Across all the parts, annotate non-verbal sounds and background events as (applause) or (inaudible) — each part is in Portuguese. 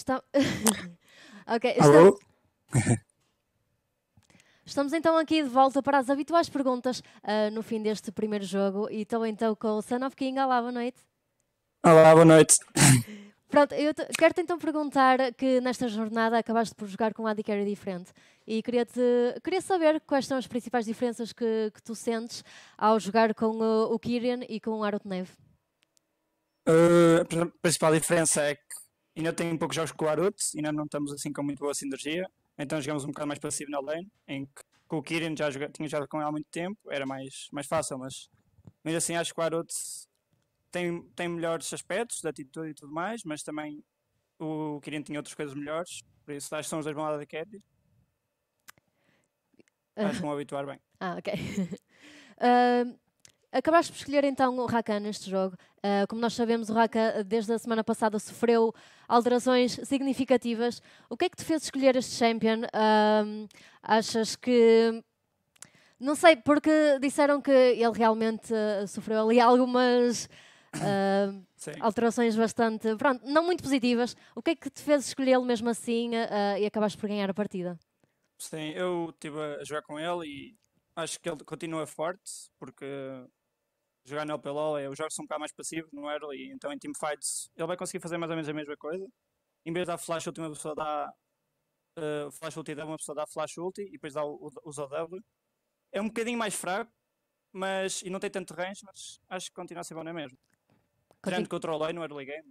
Está... (laughs) ok. (laughs) Estamos... então aqui de volta para as habituais perguntas uh, no fim deste primeiro jogo e estou então com o Son of King. Olá, boa noite. Olá, boa noite. (laughs) Pronto, eu quero-te então perguntar que nesta jornada acabaste por jogar com um AD Carry diferente e queria, -te, queria saber quais são as principais diferenças que, que tu sentes ao jogar com o, o Kyrian e com o Arut Neve. Uh, a principal diferença é que Ainda tem poucos jogos com o Aruts, ainda não estamos assim com muito boa sinergia. Então jogamos um bocado mais passivo na lane, em que com o Kirin já joga, tinha jogado com ele há muito tempo, era mais, mais fácil, mas ainda assim acho que o Aruts tem, tem melhores aspectos de atitude e tudo mais, mas também o Kirin tinha outras coisas melhores, por isso acho que são os dois malados da Cassidy. Acho que vão habituar bem. Ah, ok. uh, (laughs) acabaste por escolher então o Rakan neste jogo. Uh, como nós sabemos, o Rakan ah, desde a semana passada sofreu alterações significativas. O que é que te fez escolher este Champion? Uh, achas que. Não sei, porque disseram que ele realmente uh, sofreu ali (laughs) algumas. alterações bastante, pronto, não muito positivas. O que é que te fez escolhê-lo mesmo assim e acabaste por ganhar a partida? Sim, eu estive a jogar com ele e acho que ele continua forte, porque jogar no LPL é os jogos são um bocado mais passivos no early, é, então em team fights ele vai conseguir fazer mais ou menos a mesma coisa. Em vez de dar flash ult, uma pessoa dá uh, flash ult e dá uma pessoa dá flash ult e depois dá o, o, É um bocadinho mais fraco, mas e não tem tanto range, mas acho que continua a ser bom não é mesmo. Tirando que eu trolei no early game.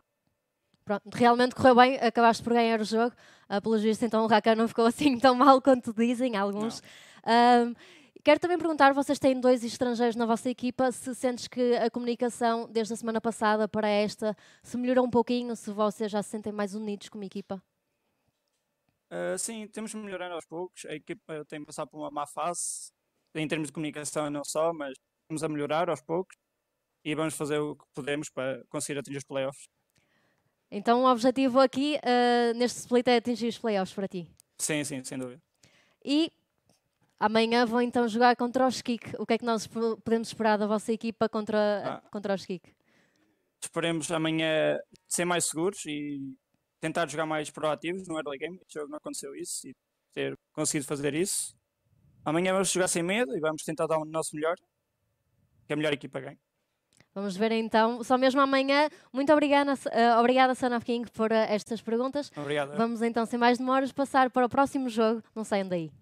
Pronto, realmente correu bem, acabaste por ganhar o jogo. Uh, pelos então o Rakan não ficou assim tão mal quanto dizem alguns. Um, Quero também perguntar, vocês têm dois estrangeiros na vossa equipa, se sentes que a comunicação desde a semana passada para esta se melhorou um pouquinho, se vocês já se sentem mais unidos como equipa? Uh, sim, temos melhorando aos poucos. A equipa tem passado por uma má fase, em termos de comunicação não só, mas estamos a melhorar aos poucos e vamos fazer o que podemos para conseguir atingir os playoffs. Então o objetivo aqui, uh, neste split, é atingir os playoffs para ti? Sim, sim, sem dúvida. E Amanhã vão então jogar contra o Skik. O que é que nós podemos esperar da vossa equipa contra, ah. contra o Skik? Esperemos amanhã ser mais seguros e tentar jogar mais proativos no early game. Este jogo não aconteceu isso e ter conseguido fazer isso. Amanhã vamos jogar sem medo e vamos tentar dar o nosso melhor, que a melhor equipa ganha. Vamos ver então, só mesmo amanhã. Muito obrigada, uh, obrigada Son King, por uh, estas perguntas. Obrigado. Vamos então, sem mais demoras, passar para o próximo jogo. Não saiam daí.